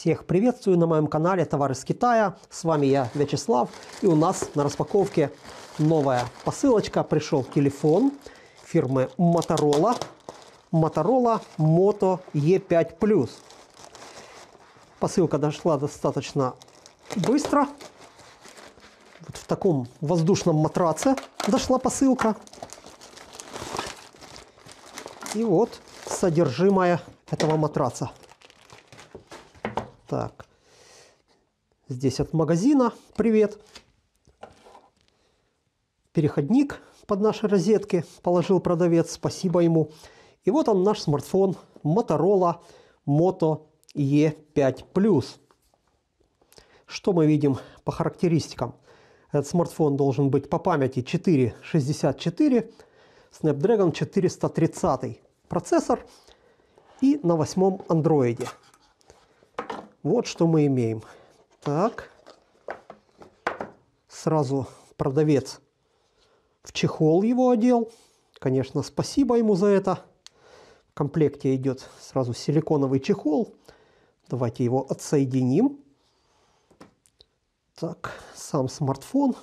Всех приветствую на моем канале товары из Китая». С вами я, Вячеслав. И у нас на распаковке новая посылочка. Пришел телефон фирмы Motorola. Motorola Moto E5+. Plus. Посылка дошла достаточно быстро. Вот в таком воздушном матраце дошла посылка. И вот содержимое этого матраца. Так, здесь от магазина привет. Переходник под наши розетки положил продавец, спасибо ему. И вот он наш смартфон Motorola Moto E5 Plus. Что мы видим по характеристикам? Этот смартфон должен быть по памяти 464, Snapdragon 430 процессор и на восьмом андроиде. Вот что мы имеем. Так. Сразу продавец в чехол его одел. Конечно, спасибо ему за это. В комплекте идет сразу силиконовый чехол. Давайте его отсоединим. Так, сам смартфон.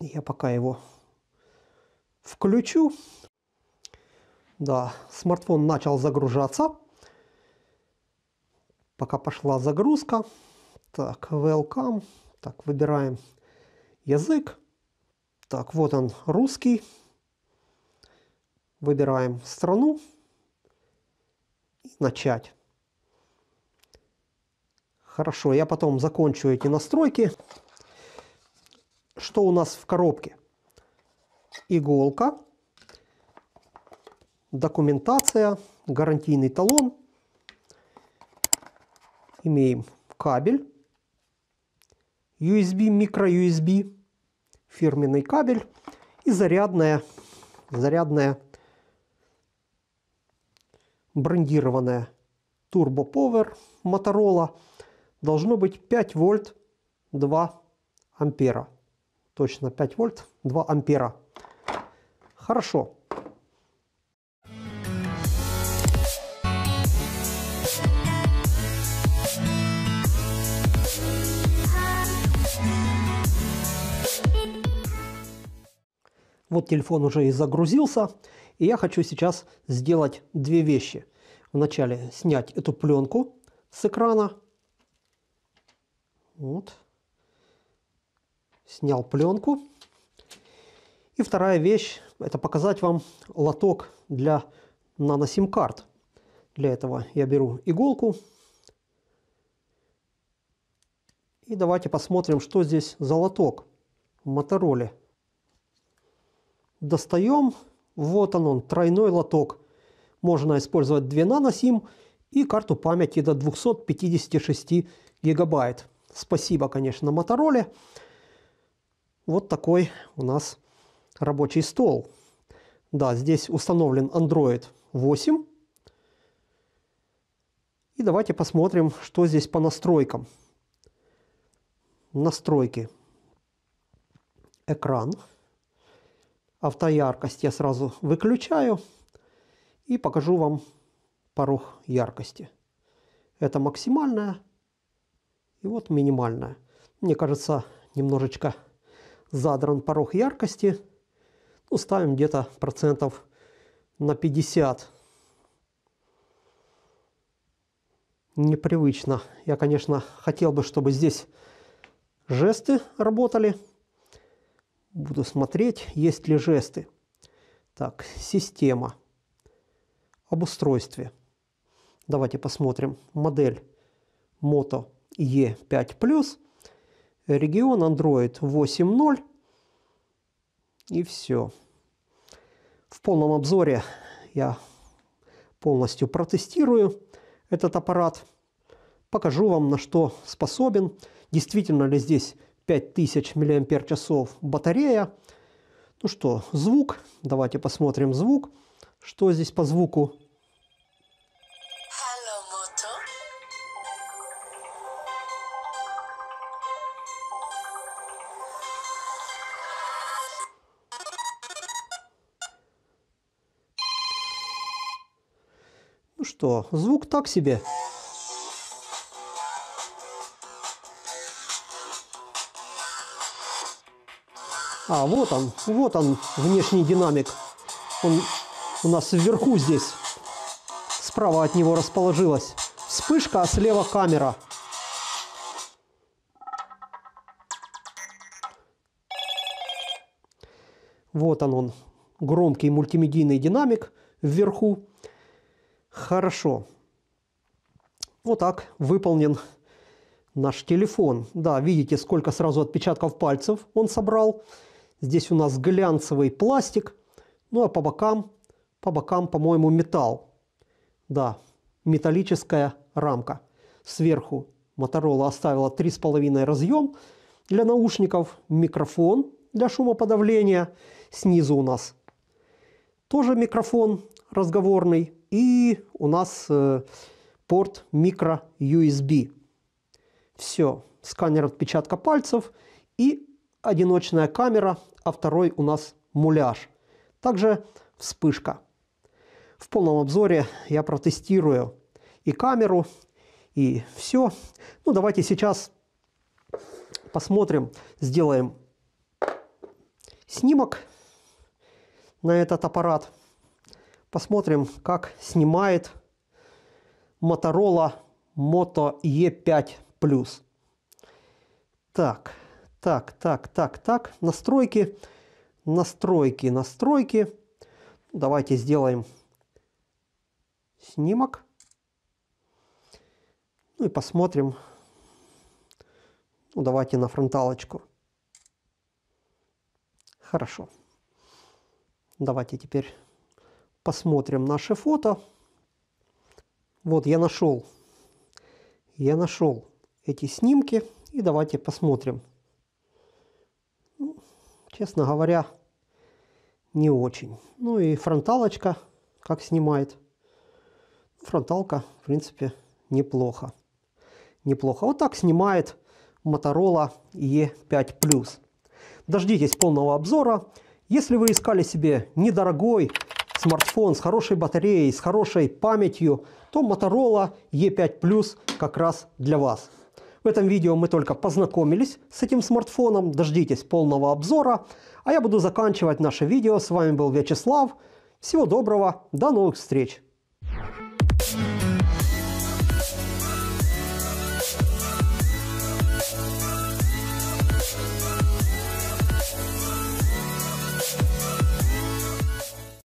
Я пока его включу. Да, смартфон начал загружаться пока пошла загрузка. Так, welcome. Так, выбираем язык. Так, вот он, русский. Выбираем страну. И начать. Хорошо, я потом закончу эти настройки. Что у нас в коробке? Иголка, документация, гарантийный талон – имеем кабель, USB, микро-USB, фирменный кабель и зарядная, зарядная брендированная Turbo Power Motorola должно быть 5 вольт 2 ампера. Точно 5 вольт 2 ампера. Хорошо. Вот телефон уже и загрузился. И я хочу сейчас сделать две вещи. Вначале снять эту пленку с экрана. Вот. Снял пленку. И вторая вещь – это показать вам лоток для нано-сим-карт. Для этого я беру иголку. И давайте посмотрим, что здесь за лоток в Мотороле достаем. Вот он, он тройной лоток. Можно использовать 2 наносим и карту памяти до 256 гигабайт. Спасибо, конечно, Мотороле. Вот такой у нас рабочий стол. Да, здесь установлен Android 8. И давайте посмотрим, что здесь по настройкам. Настройки. Экран. Экран автояркость я сразу выключаю и покажу вам порог яркости. Это максимальная и вот минимальная. Мне кажется, немножечко задран порог яркости. Ну, ставим где-то процентов на 50. Непривычно. Я, конечно, хотел бы, чтобы здесь жесты работали буду смотреть, есть ли жесты. Так, система. Об устройстве. Давайте посмотрим. Модель Moto E5+. Регион Android 8.0. И все. В полном обзоре я полностью протестирую этот аппарат. Покажу вам, на что способен. Действительно ли здесь 5000 мАч батарея. Ну что, звук. Давайте посмотрим звук. Что здесь по звуку? Ну что, звук так себе. А, вот он, вот он, внешний динамик. Он у нас вверху здесь. Справа от него расположилась вспышка, а слева камера. Вот он он, громкий мультимедийный динамик вверху. Хорошо. Вот так выполнен наш телефон. Да, видите, сколько сразу отпечатков пальцев он собрал. Здесь у нас глянцевый пластик. Ну а по бокам, по бокам, по-моему, металл. Да, металлическая рамка. Сверху Motorola оставила 3,5 разъем для наушников, микрофон для шумоподавления. Снизу у нас тоже микрофон разговорный. И у нас э, порт микро USB. Все, сканер отпечатка пальцев и одиночная камера, а второй у нас муляж. Также вспышка. В полном обзоре я протестирую и камеру, и все. Ну, давайте сейчас посмотрим, сделаем снимок на этот аппарат. Посмотрим, как снимает Motorola Moto E5 Plus. Так. Так, так, так, так. Настройки, настройки, настройки. Давайте сделаем снимок. Ну и посмотрим. Ну, давайте на фронталочку. Хорошо. Давайте теперь посмотрим наше фото. Вот я нашел. Я нашел эти снимки. И давайте посмотрим честно говоря, не очень. Ну и фронталочка, как снимает. Ну, фронталка, в принципе, неплохо. Неплохо. Вот так снимает Motorola E5+. Дождитесь полного обзора. Если вы искали себе недорогой смартфон с хорошей батареей, с хорошей памятью, то Motorola E5 Plus как раз для вас. В этом видео мы только познакомились с этим смартфоном, дождитесь полного обзора, а я буду заканчивать наше видео. С вами был Вячеслав, всего доброго, до новых встреч!